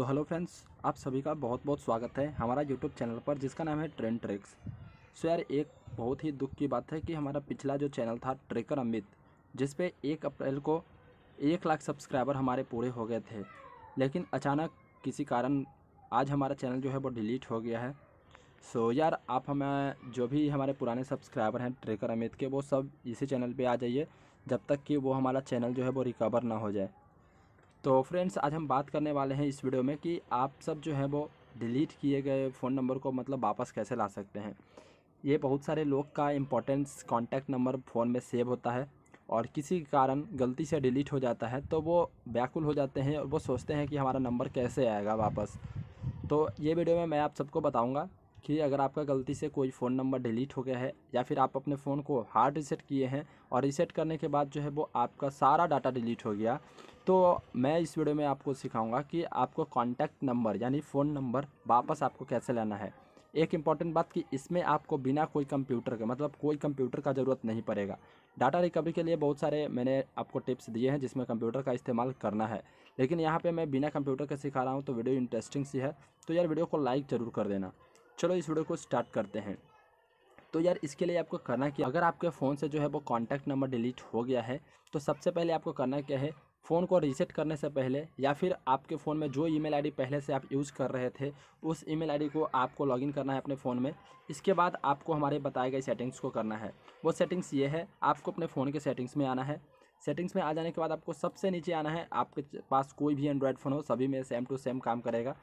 तो hello friends आप सभी का बहुत बहुत स्वागत है हमारा यूट्यूब चैनल पर जिसका नाम है ट्रेन ट्रेक्स सो यार एक बहुत ही दुख की बात है कि हमारा पिछला जो चैनल था ट्रेकर अमित जिस पे एक अप्रैल को एक लाख सब्सक्राइबर हमारे पूरे हो गए थे लेकिन अचानक किसी कारण आज हमारा चैनल जो है वो डिलीट हो गया है सो यार आप हमें जो भी हमारे पुराने सब्सक्राइबर हैं ट्रेकर अमित के वो सब इसी चैनल पर आ जाइए जब तक कि वो हमारा चैनल जो है वो रिकवर ना हो जाए तो फ्रेंड्स आज हम बात करने वाले हैं इस वीडियो में कि आप सब जो है वो डिलीट किए गए फ़ोन नंबर को मतलब वापस कैसे ला सकते हैं ये बहुत सारे लोग का इम्पोर्टेंस कॉन्टैक्ट नंबर फ़ोन में सेव होता है और किसी कारण गलती से डिलीट हो जाता है तो वो व्याकुल हो जाते हैं और वो सोचते हैं कि हमारा नंबर कैसे आएगा वापस तो ये वीडियो में मैं आप सबको बताऊंगा कि अगर आपका गलती से कोई फ़ोन नंबर डिलीट हो गया है या फिर आप अपने फ़ोन को हार्ड रीसेट किए हैं और रीसेट करने के बाद जो है वो आपका सारा डाटा डिलीट हो गया तो मैं इस वीडियो में आपको सिखाऊंगा कि आपको कॉन्टैक्ट नंबर यानी फ़ोन नंबर वापस आपको कैसे लेना है एक इम्पॉर्टेंट बात कि इसमें आपको बिना कोई कंप्यूटर के मतलब कोई कंप्यूटर का ज़रूरत नहीं पड़ेगा डाटा रिकवरी के लिए बहुत सारे मैंने आपको टिप्स दिए हैं जिसमें कंप्यूटर का इस्तेमाल करना है लेकिन यहाँ पे मैं बिना कंप्यूटर के सिखा रहा हूँ तो वीडियो इंटरेस्टिंग सी है तो यार वीडियो को लाइक ज़रूर कर देना चलो इस वीडियो को स्टार्ट करते हैं तो यार इसके लिए आपको करना क्या अगर आपके फ़ोन से जो है वो कॉन्टैक्ट नंबर डिलीट हो गया है तो सबसे पहले आपको करना क्या है फ़ोन को रीसेट करने से पहले या फिर आपके फ़ोन में जो ईमेल आईडी पहले से आप यूज़ कर रहे थे उस ईमेल आईडी को आपको लॉगिन करना है अपने फ़ोन में इसके बाद आपको हमारे बताए गए सेटिंग्स को करना है वो सेटिंग्स ये है आपको अपने फ़ोन के सेटिंग्स में आना है सेटिंग्स में आ जाने के बाद आपको सबसे नीचे आना है आपके पास कोई भी एंड्रॉयड फ़ोन हो सभी में सेम टू सेम काम करेगा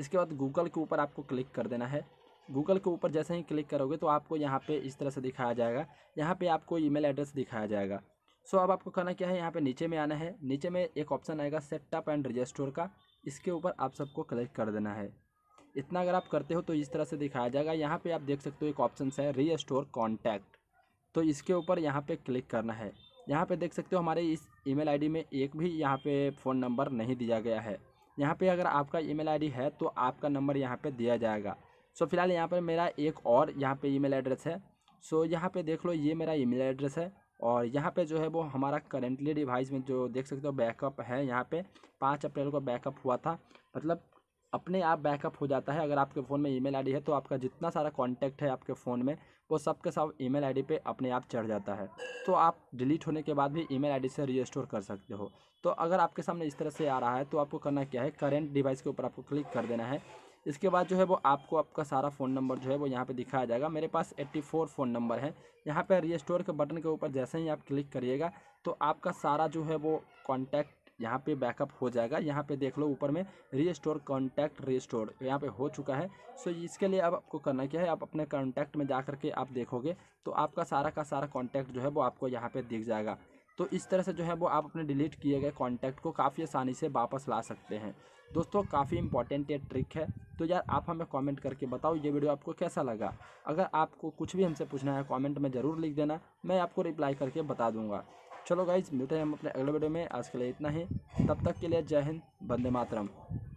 इसके बाद गूगल के ऊपर आपको क्लिक कर देना है गूगल के ऊपर जैसे ही क्लिक करोगे तो आपको यहाँ पे इस तरह से दिखाया जाएगा यहाँ पे आपको ईमेल एड्रेस दिखाया जाएगा सो अब आपको करना क्या है यहाँ पे नीचे में आना है नीचे में एक ऑप्शन आएगा सेटअप एंड रजिस्टोर का इसके ऊपर आप सबको क्लिक कर देना है इतना अगर आप करते हो तो इस तरह से दिखाया जाएगा यहाँ पर आप देख सकते हो एक ऑप्शन है री स्टोर कॉन्टैक्ट तो इसके ऊपर यहाँ पर क्लिक करना है यहाँ पर देख सकते हो हमारे इस ई मेल में एक भी यहाँ पर फ़ोन नंबर नहीं दिया गया है यहाँ पे अगर आपका ईमेल आईडी है तो आपका नंबर यहाँ पे दिया जाएगा सो फिलहाल यहाँ पर मेरा एक और यहाँ पे ईमेल एड्रेस है सो यहाँ पे देख लो ये मेरा ईमेल एड्रेस है और यहाँ पे जो है वो हमारा करेंटली डिवाइस में जो देख सकते हो बैकअप है यहाँ पे पाँच अप्रैल को बैकअप हुआ था मतलब अपने आप बैकअप हो जाता है अगर आपके फ़ोन में ईमेल आईडी है तो आपका जितना सारा कांटेक्ट है आपके फ़ोन में वो सब के सब ईमेल आईडी पे अपने आप चढ़ जाता है तो आप डिलीट होने के बाद भी ईमेल आईडी से रीस्टोर कर सकते हो तो अगर आपके सामने इस तरह से आ रहा है तो आपको करना क्या है करेंट डिवाइस के ऊपर आपको क्लिक कर देना है इसके बाद जो है वो आपको आपका सारा फ़ोन नंबर जो है वो यहाँ पे दिखाया जाएगा मेरे पास 84 फ़ोन नंबर है यहाँ पे रिस्टोर के बटन के ऊपर जैसे ही आप क्लिक करिएगा तो आपका सारा जो है वो कॉन्टैक्ट यहाँ पे बैकअप हो जाएगा यहाँ पे देख लो ऊपर में रीस्टोर कॉन्टैक्ट रीस्टोर यहाँ पे हो चुका है सो इसके लिए अब आपको करना क्या है आप अपने कॉन्टैक्ट में जा करके आप देखोगे तो आपका सारा का सारा कॉन्टैक्ट जो है वो आपको यहाँ पे दिख जाएगा तो इस तरह से जो है वो आप अपने डिलीट किए गए कॉन्टैक्ट को काफ़ी आसानी से वापस ला सकते हैं दोस्तों काफ़ी इंपॉर्टेंट ये ट्रिक है तो यार आप हमें कमेंट करके बताओ ये वीडियो आपको कैसा लगा अगर आपको कुछ भी हमसे पूछना है कमेंट में ज़रूर लिख देना मैं आपको रिप्लाई करके बता दूंगा चलो गाइज मिलते हैं हम अपने अगले वीडियो में आज के लिए इतना ही तब तक के लिए जय हिंद बंदे मातरम